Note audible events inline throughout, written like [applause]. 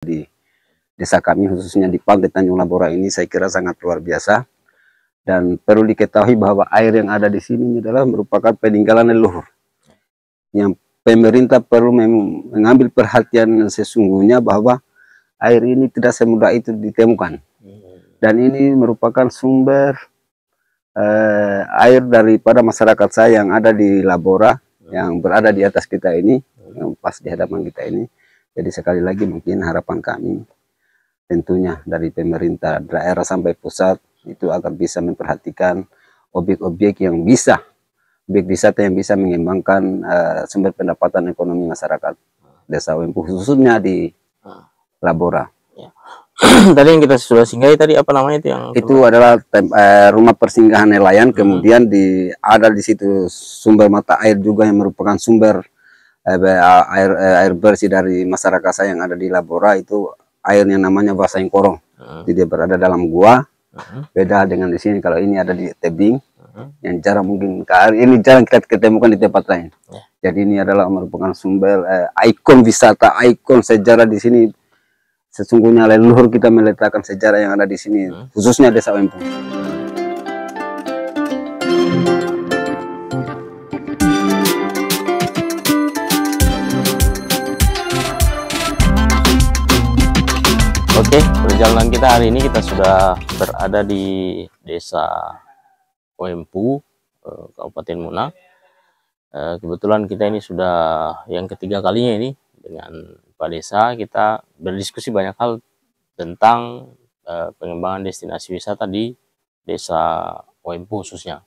di desa kami khususnya di Pantai Tanjung Labora ini saya kira sangat luar biasa dan perlu diketahui bahwa air yang ada di sini adalah merupakan peninggalan leluhur yang pemerintah perlu mengambil perhatian sesungguhnya bahwa air ini tidak semudah itu ditemukan dan ini merupakan sumber eh, air daripada masyarakat saya yang ada di Labora yang berada di atas kita ini yang pas di hadapan kita ini jadi sekali lagi mungkin harapan kami tentunya dari pemerintah daerah sampai pusat itu agar bisa memperhatikan objek-objek yang bisa objek wisata yang bisa mengembangkan uh, sumber pendapatan ekonomi masyarakat desa Wempu khususnya di ah. Labora. Ya. [clears throat] tadi yang kita sudah singgahi tadi apa namanya itu yang itu kemarin? adalah tem eh, rumah persinggahan nelayan hmm. kemudian di ada di situ sumber mata air juga yang merupakan sumber air eh, air bersih dari masyarakat saya yang ada di Labora itu air yang namanya Basang Korong. Uh -huh. Jadi dia berada dalam gua. Uh -huh. Beda dengan di sini kalau ini ada di tebing uh -huh. yang jarang mungkin ini jarang kita ketemukan di tempat lain. Uh oh. -huh. Jadi ini adalah merupakan sumber eh, ikon wisata, ikon sejarah di sini. Sesungguhnya leluhur kita meletakkan sejarah yang ada di sini, uh -huh. khususnya Desa Wempung. perjalanan kita hari ini kita sudah berada di desa Oempu, eh, Kabupaten Muna. Eh, kebetulan kita ini sudah yang ketiga kalinya ini dengan Pak Desa kita berdiskusi banyak hal tentang eh, pengembangan destinasi wisata di desa Oempu khususnya.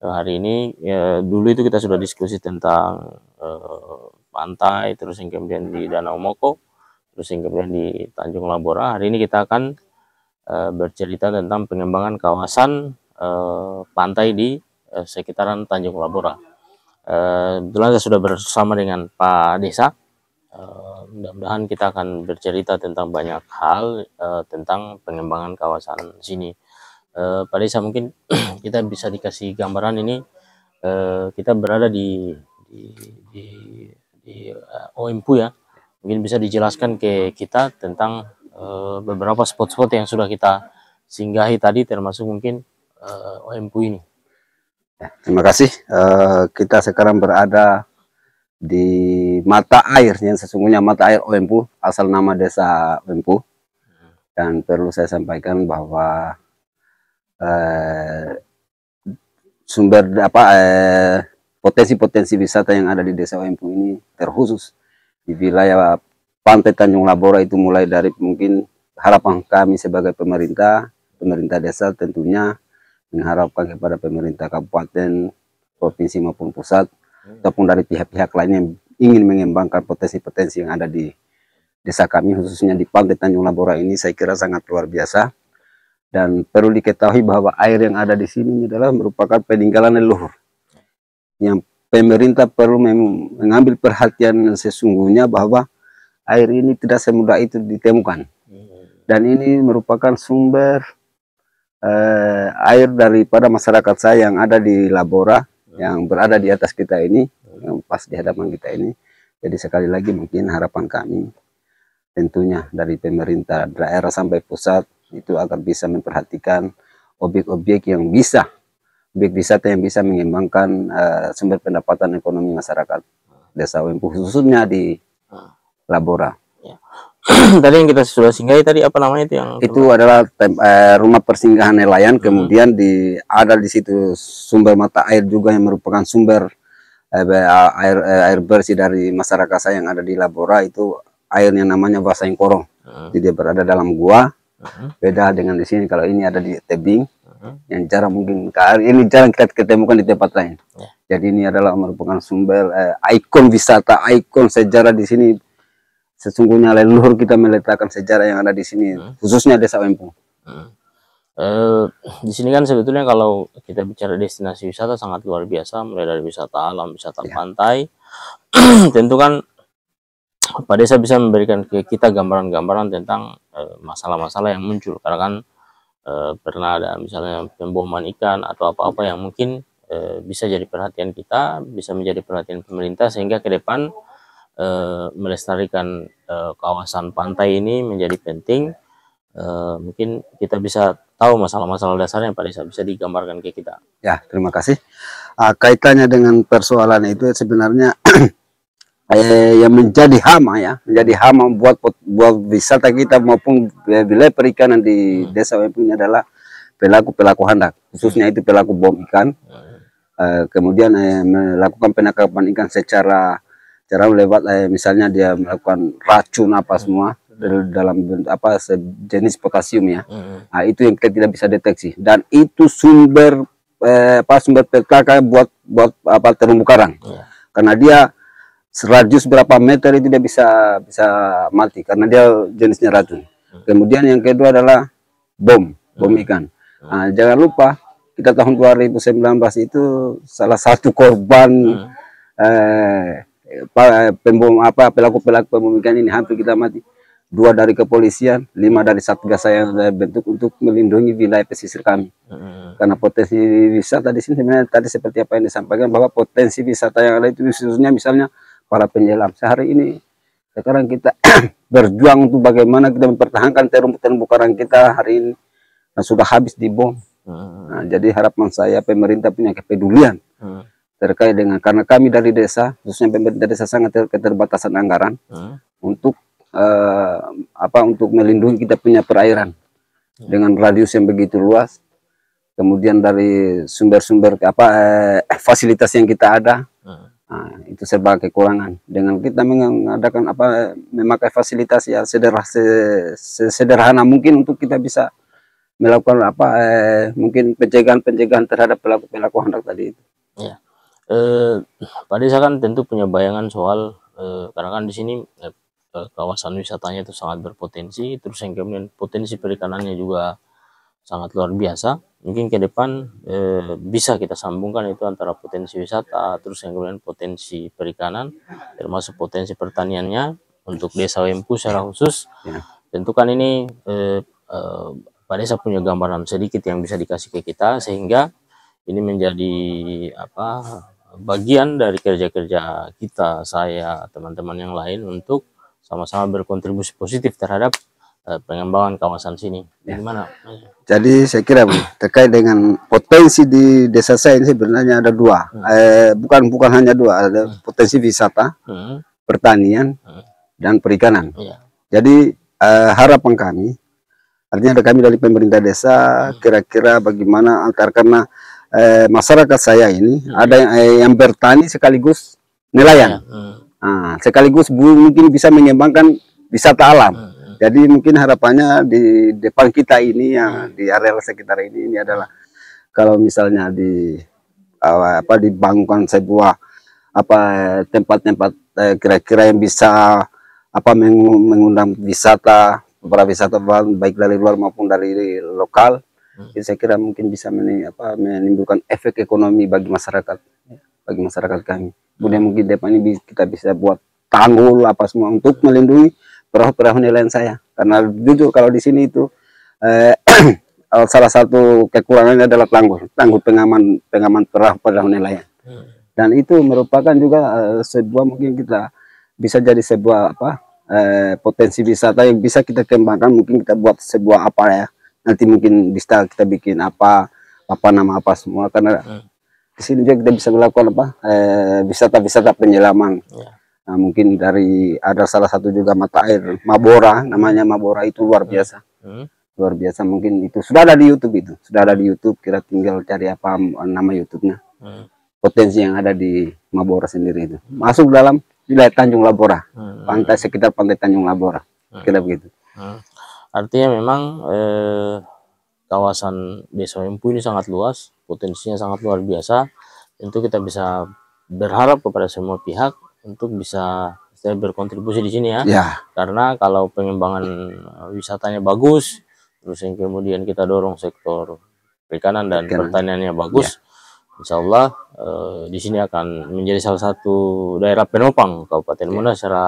Hari ini ya, dulu itu kita sudah diskusi tentang pantai, terus yang kemudian di Danau Moko, terus yang kemudian di Tanjung Labora. Ah, hari ini kita akan uh, bercerita tentang pengembangan kawasan uh, pantai di uh, sekitaran Tanjung Labora. Ah, Kebetulan saya sudah bersama dengan Pak Desa. Mudah-mudahan kita akan bercerita tentang banyak hal tentang pengembangan kawasan sini. Pak Desa mungkin [clears throat] kita bisa dikasih gambaran ini kita berada di di di, di uh, OMPU ya mungkin bisa dijelaskan ke kita tentang uh, beberapa spot-spot yang sudah kita singgahi tadi termasuk mungkin uh, eh, OMPU ini. Ya, terima kasih. Uh, kita sekarang berada di mata air yang sesungguhnya mata air OMPU asal nama desa OMPU dan perlu saya sampaikan bahwa uh, sumber apa potensi-potensi uh, potensi -potensi wisata yang ada di desa OMPU ini terkhusus di wilayah Pantai Tanjung Labora itu mulai dari mungkin harapan kami sebagai pemerintah, pemerintah desa tentunya mengharapkan kepada pemerintah kabupaten, provinsi maupun pusat hmm. ataupun dari pihak-pihak lain yang ingin mengembangkan potensi-potensi yang ada di desa kami khususnya di Pantai Tanjung Labora ini saya kira sangat luar biasa dan perlu diketahui bahwa air yang ada di sini adalah merupakan peninggalan leluhur yang pemerintah perlu mengambil perhatian sesungguhnya bahwa air ini tidak semudah itu ditemukan. Dan ini merupakan sumber eh, air daripada masyarakat saya yang ada di Labora, yang berada di atas kita ini, yang pas di hadapan kita ini. Jadi sekali lagi mungkin harapan kami tentunya dari pemerintah daerah sampai pusat itu agar bisa memperhatikan objek-objek yang bisa objek wisata yang bisa mengembangkan uh, eh, sumber pendapatan ekonomi masyarakat desa Wempu khususnya di ah. Labora. Ya. [clears throat] tadi yang kita sudah singgahi tadi apa namanya itu yang itu terlalu... adalah tem, eh, rumah persinggahan nelayan hmm. kemudian di ada di situ sumber mata air juga yang merupakan sumber eh, air eh, air bersih dari masyarakat saya yang ada di Labora itu air yang namanya Basang Korong. Hmm. Ah. Jadi dia berada dalam gua. Beda dengan di sini kalau ini ada di tebing hmm. yang jarang mungkin ini jarang kita ketemukan di tempat lain. Yeah. Jadi ini adalah merupakan sumber eh, ikon wisata, ikon sejarah di sini. Sesungguhnya leluhur kita meletakkan sejarah yang ada di sini, hmm. khususnya desa Wempung. Hmm. Uh, di sini kan sebetulnya kalau kita bicara destinasi wisata sangat luar biasa, mulai dari wisata alam, wisata ya. pantai, [clears throat] tentu kan Pak Desa bisa memberikan ke kita gambaran-gambaran tentang eh, masalah-masalah uh, yang muncul karena kan Eh, pernah ada misalnya pemboman ikan atau apa-apa yang mungkin e, bisa jadi perhatian kita, bisa menjadi perhatian pemerintah sehingga ke depan e, melestarikan e, kawasan pantai ini menjadi penting. E, mungkin kita bisa tahu masalah-masalah dasarnya Pak Desa bisa digambarkan ke kita. Ya, terima kasih. Ah, kaitannya dengan persoalan itu sebenarnya [clears throat] eh, yang menjadi hama ya, menjadi hama buat buat wisata kita maupun wilayah perikanan di hmm. desa Wempu ini adalah pelaku-pelaku handak, khususnya itu pelaku bom ikan. Eh, kemudian eh, melakukan penangkapan ikan secara cara lewat eh, misalnya dia melakukan racun apa semua dalam apa jenis potasium ya. Hmm. Nah, itu yang kita tidak bisa deteksi dan itu sumber eh, apa sumber petaka buat buat apa terumbu karang. Hmm. Karena dia radius berapa meter itu dia bisa bisa mati karena dia jenisnya racun. Kemudian yang kedua adalah bom, bom hmm. ikan. Nah, jangan lupa kita tahun 2019 itu salah satu korban hmm. eh, eh, pembom apa pelaku pelaku pembom ikan ini hampir kita mati. Dua dari kepolisian, lima dari satgas saya yang saya bentuk untuk melindungi wilayah pesisir kami. Hmm. Karena potensi wisata di sini sebenarnya tadi seperti apa yang disampaikan bahwa potensi wisata yang ada itu khususnya misalnya para penyelam. Sehari ini sekarang kita [clears throat] berjuang untuk bagaimana kita mempertahankan terumbu-terumbu karang kita hari ini nah, sudah habis dibom. Hmm. Nah, jadi harapan saya pemerintah punya kepedulian hmm. terkait dengan karena kami dari desa khususnya pemerintah desa sangat ter keterbatasan anggaran hmm. untuk eh, apa untuk melindungi kita punya perairan hmm. dengan radius yang begitu luas kemudian dari sumber-sumber apa eh, fasilitas yang kita ada hmm. Nah, itu sebagai kekurangan. Dengan kita mengadakan apa memakai fasilitas yang sederhana, sederhana mungkin untuk kita bisa melakukan apa eh, mungkin pencegahan-pencegahan terhadap pelaku-pelaku hendak tadi itu. Ya. Eh, Pak Desa kan tentu punya bayangan soal eh, karena kan di sini eh, eh, kawasan wisatanya itu sangat berpotensi, terus yang kemudian potensi perikanannya juga sangat luar biasa mungkin ke depan eh, bisa kita sambungkan itu antara potensi wisata terus yang kemudian potensi perikanan termasuk potensi pertaniannya untuk desa Wempu secara ya. khusus ya. tentu ini eh, eh, Pak Desa punya gambaran sedikit yang bisa dikasih ke kita sehingga ini menjadi apa bagian dari kerja-kerja kita saya teman-teman yang lain untuk sama-sama berkontribusi positif terhadap Eh, pengembangan kawasan sini. Ya. Gimana? Jadi saya kira Bu, terkait dengan potensi di desa saya ini sebenarnya ada dua. Hmm. Eh, bukan bukan hanya dua, ada hmm. potensi wisata, hmm. pertanian, hmm. dan perikanan. Ya. Jadi eh, harapan kami, artinya ada kami dari pemerintah desa, hmm. kira-kira hmm. bagaimana antar karena eh, masyarakat saya ini hmm. ada yang, eh, yang bertani sekaligus nelayan. Ya. Hmm. Nah, sekaligus mungkin bisa mengembangkan wisata alam. Hmm jadi mungkin harapannya di depan kita ini yang di areal sekitar ini ini adalah kalau misalnya di uh, apa dibangunkan sebuah apa tempat-tempat eh, kira-kira yang bisa apa mengundang wisata para wisatawan baik dari luar maupun dari lokal hmm. saya kira mungkin bisa menim, apa, menimbulkan efek ekonomi bagi masyarakat ya, bagi masyarakat kami kemudian hmm. mungkin depan ini kita bisa buat tanggul apa semua untuk melindungi perahu-perahu nelayan saya karena jujur kalau di sini itu eh, [clears throat] salah satu kekurangannya adalah tangguh tangguh pengaman pengaman perahu perahu nelayan hmm. dan itu merupakan juga eh, sebuah mungkin kita bisa jadi sebuah apa eh, potensi wisata yang bisa kita kembangkan mungkin kita buat sebuah apa ya nanti mungkin bisa kita bikin apa apa nama apa semua karena hmm. di sini juga kita bisa melakukan apa eh, wisata wisata penyelaman yeah Nah, mungkin dari ada salah satu juga mata air Mabora, namanya Mabora itu luar hmm. biasa. Hmm. Luar biasa mungkin itu sudah ada di YouTube itu. Sudah ada di YouTube, kira tinggal cari apa eh, nama YouTube-nya. Hmm. Potensi yang ada di Mabora sendiri itu. Masuk dalam wilayah Tanjung Labora. Hmm. Pantai sekitar Pantai Tanjung Labora. Hmm. Kira begitu. Hmm. Artinya memang eh, kawasan Desa Wempu ini sangat luas, potensinya sangat luar biasa. Tentu kita bisa berharap kepada semua pihak untuk bisa saya berkontribusi di sini ya. ya. Karena kalau pengembangan wisatanya bagus, terus yang kemudian kita dorong sektor perikanan dan pertaniannya bagus, ya. insya Allah eh, di sini akan menjadi salah satu daerah penopang Kabupaten ya. Muna secara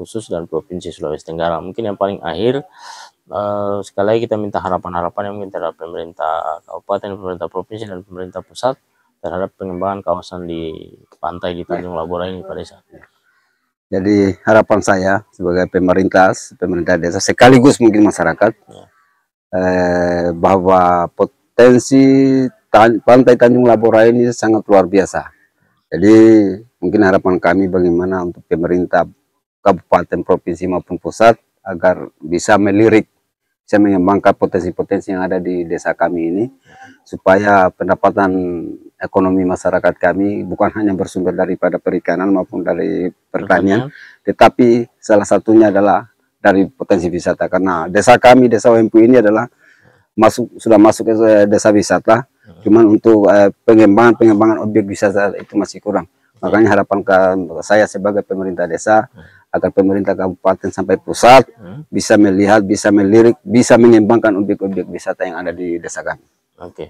khusus dan provinsi Sulawesi Tenggara. Mungkin yang paling akhir eh, sekali lagi kita minta harapan-harapan yang mungkin terhadap pemerintah kabupaten, pemerintah provinsi dan pemerintah pusat terhadap pengembangan kawasan di pantai di ya. Tanjung Labora ini pada saat ini. Jadi harapan saya sebagai pemerintah, pemerintah desa sekaligus mungkin masyarakat ya. eh, bahwa potensi tan pantai Tanjung Labora ini sangat luar biasa. Jadi mungkin harapan kami bagaimana untuk pemerintah kabupaten, provinsi maupun pusat agar bisa melirik, bisa mengembangkan potensi-potensi yang ada di desa kami ini ya. supaya pendapatan ekonomi masyarakat kami bukan hanya bersumber daripada perikanan maupun dari pertanian, tetapi salah satunya adalah dari potensi wisata karena desa kami desa Wempu ini adalah masuk sudah masuk ke eh, desa wisata, hmm. cuman untuk eh, pengembangan pengembangan objek wisata itu masih kurang. Hmm. Makanya harapan saya sebagai pemerintah desa hmm. agar pemerintah kabupaten sampai pusat bisa melihat, bisa melirik, bisa mengembangkan objek-objek wisata yang ada di desa kami. Oke. Okay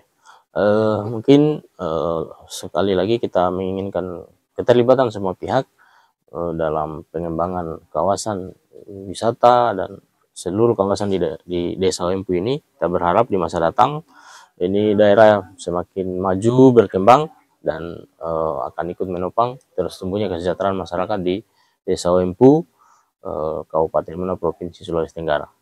uh, mungkin uh, sekali lagi kita menginginkan keterlibatan semua pihak uh, dalam pengembangan kawasan wisata dan seluruh kawasan di, di desa Wempu ini kita berharap di masa datang ini daerah semakin maju berkembang dan uh, akan ikut menopang terus tumbuhnya kesejahteraan masyarakat di desa Wempu, uh, Kabupaten Mena Provinsi Sulawesi Tenggara.